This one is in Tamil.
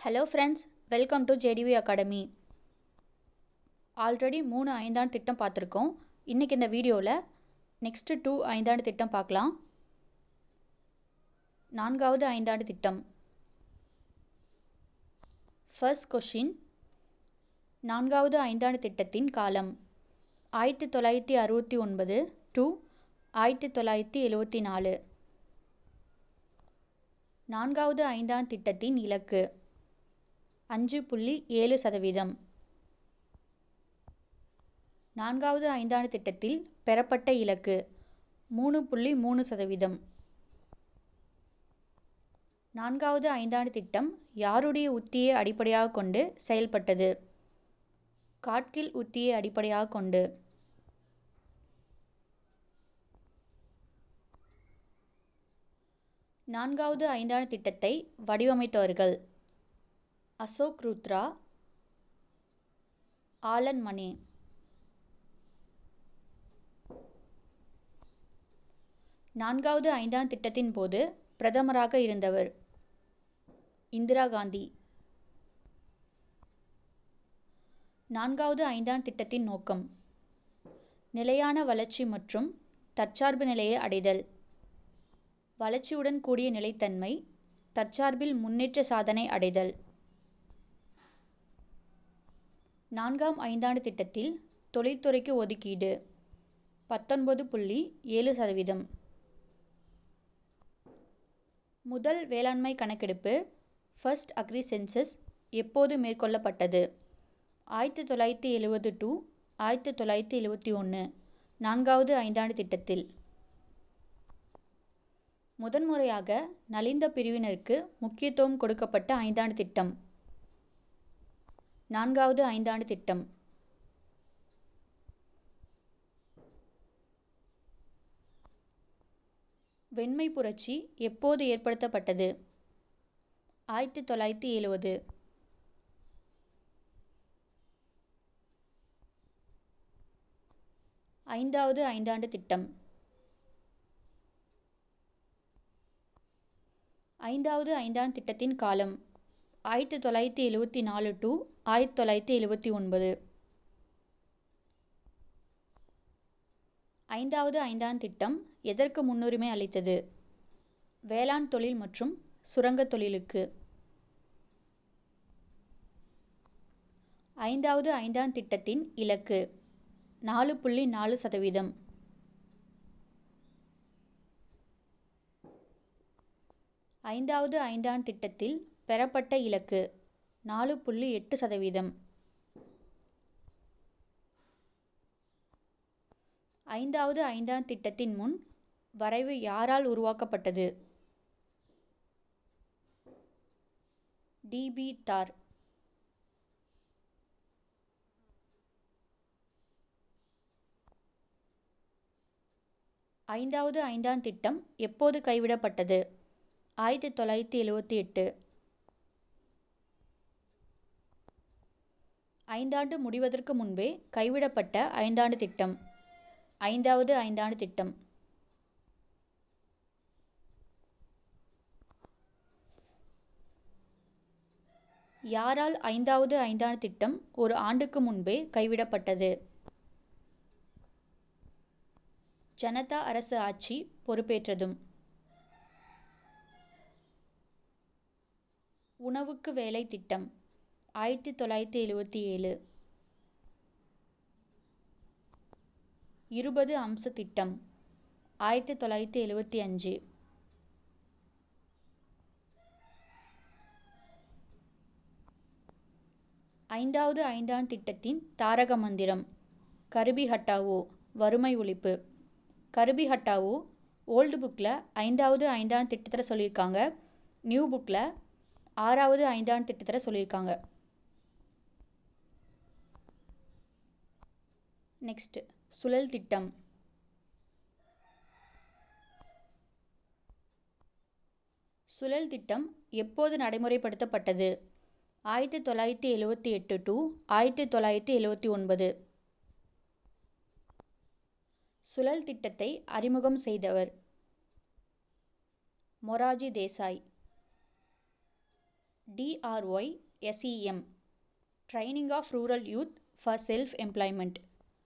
hello friends welcome to JDV academy already மூணு ஐந்தாண்டு திட்டம் பார்த்துருக்கோம் இன்றைக்கி இந்த வீடியோவில் நெக்ஸ்ட்டு டூ ஐந்தாண்டு திட்டம் பார்க்கலாம் நான்காவது ஐந்தாண்டு திட்டம் ஃபர்ஸ்ட் கொஷின் நான்காவது ஐந்தாண்டு திட்டத்தின் காலம் ஆயிரத்தி தொள்ளாயிரத்தி அறுபத்தி ஒன்பது டூ ஆயிரத்தி தொள்ளாயிரத்தி எழுபத்தி நாலு நான்காவது ஐந்தாண்டு திட்டத்தின் இலக்கு அஞ்சு புள்ளி ஏழு சதவீதம் நான்காவது ஐந்தாண்டு திட்டத்தில் பெறப்பட்ட இலக்கு மூணு புள்ளி மூணு சதவீதம் நான்காவது ஐந்தாண்டு திட்டம் யாருடைய உத்தியை அடிப்படையாக கொண்டு செயல்பட்டது காட்கில் உத்தியை அடிப்படையாக கொண்டு நான்காவது ஐந்தாண்டு திட்டத்தை வடிவமைத்தவர்கள் அசோக் ருத்ரா ஆலன் மணி நான்காவது ஐந்தாம் திட்டத்தின் போது பிரதமராக இருந்தவர் இந்திரா காந்தி நான்காவது ஐந்தாம் திட்டத்தின் நோக்கம் நிலையான வளர்ச்சி மற்றும் தற்சார்பு நிலையை அடைதல் வளர்ச்சியுடன் கூடிய நிலைத்தன்மை தற்சார்பில் முன்னேற்ற சாதனை அடைதல் நான்காம் ஐந்தாண்டு திட்டத்தில் தொழில்துறைக்கு ஒதுக்கீடு பத்தொன்பது புள்ளி ஏழு சதவீதம் முதல் வேளாண்மை கணக்கெடுப்பு ஃபர்ஸ்ட் அக்ரி சென்சஸ் எப்போது மேற்கொள்ளப்பட்டது ஆயிரத்தி தொள்ளாயிரத்தி எழுபது டு ஆயிரத்தி தொள்ளாயிரத்தி எழுபத்தி ஒன்று நான்காவது ஐந்தாண்டு திட்டத்தில் முதன்முறையாக நலிந்த பிரிவினருக்கு முக்கியத்துவம் கொடுக்கப்பட்ட ஐந்தாண்டு திட்டம் நான்காவது ஐந்தாண்டு திட்டம் வெண்மை புரட்சி எப்போது ஏற்படுத்தப்பட்டது ஆயிரத்தி தொள்ளாயிரத்தி எழுவது ஐந்தாவது ஐந்தாண்டு திட்டம் ஐந்தாவது ஐந்தாண்டு திட்டத்தின் காலம் ஆயிரத்தி தொள்ளாயிரத்தி எழுவத்தி நாலு டு ஆயிரத்தி தொள்ளாயிரத்தி எழுவத்தி ஒன்பது ஐந்தாவது ஐந்தாம் திட்டம் எதற்கு முன்னுரிமை அளித்தது வேளாண் தொழில் மற்றும் சுரங்கத் தொழிலுக்கு ஐந்தாவது ஐந்தாம் திட்டத்தின் இலக்கு நாலு புள்ளி நாலு சதவீதம் ஐந்தாவது ஐந்தாம் திட்டத்தில் பெறப்பட்ட இலக்கு நாலு புள்ளி எட்டு சதவீதம் ஐந்தாவது ஐந்தாம் திட்டத்தின் முன் வரைவு யாரால் உருவாக்கப்பட்டது டிபி தார் ஐந்தாவது ஐந்தாம் திட்டம் எப்போது கைவிடப்பட்டது ஆயிரத்தி தொள்ளாயிரத்தி எழுவத்தி எட்டு ஐந்தாண்டு முடிவதற்கு முன்பே கைவிடப்பட்ட ஐந்தாண்டு திட்டம் ஐந்தாவது ஐந்தாண்டு திட்டம் யாரால் ஐந்தாவது ஐந்தாண்டு திட்டம் ஒரு ஆண்டுக்கு முன்பே கைவிடப்பட்டது ஜனதா அரசு ஆட்சி பொறுப்பேற்றதும் உணவுக்கு வேலை திட்டம் ஆயிரத்தி தொள்ளாயிரத்தி எழுவத்தி ஏழு இருபது அம்ச திட்டம் ஆயிரத்தி தொள்ளாயிரத்தி எழுவத்தி அஞ்சு ஐந்தாவது ஐந்தாம் திட்டத்தின் தாரக மந்திரம் கருபி ஹட்டாவோ வறுமை ஒழிப்பு கருபி ஹட்டாவோ ஓல்டு புக்கில் ஐந்தாவது ஐந்தாம் திட்டத்தில் சொல்லியிருக்காங்க நியூ புக்கில் ஆறாவது ஐந்தாம் திட்டத்தில் சொல்லியிருக்காங்க நெக்ஸ்ட் சுழல் திட்டம் சுழல் திட்டம் எப்போது நடைமுறைப்படுத்தப்பட்டது ஆயிரத்தி தொள்ளாயிரத்தி எழுவத்தி எட்டு டு ஆயிரத்தி தொள்ளாயிரத்தி எழுவத்தி ஒன்பது சுழல் திட்டத்தை அறிமுகம் செய்தவர் Morarji Desai TRY SEM training of rural youth for self employment